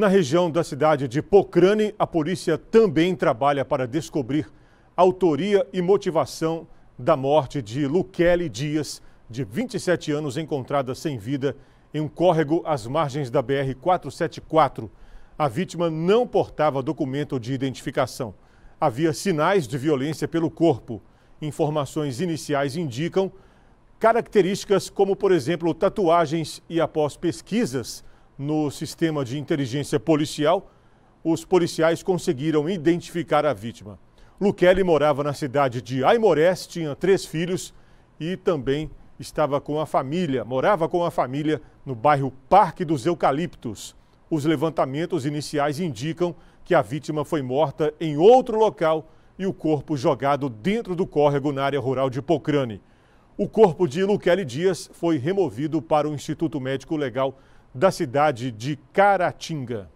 Na região da cidade de Pocrane, a polícia também trabalha para descobrir autoria e motivação da morte de Luquele Dias, de 27 anos, encontrada sem vida em um córrego às margens da BR-474. A vítima não portava documento de identificação. Havia sinais de violência pelo corpo. Informações iniciais indicam características como, por exemplo, tatuagens e, após pesquisas, no sistema de inteligência policial, os policiais conseguiram identificar a vítima. Luqueli morava na cidade de Aimorés, tinha três filhos e também estava com a família, morava com a família no bairro Parque dos Eucaliptos. Os levantamentos iniciais indicam que a vítima foi morta em outro local e o corpo jogado dentro do córrego na área rural de Pocrane. O corpo de Luqueli Dias foi removido para o Instituto Médico Legal da cidade de Caratinga.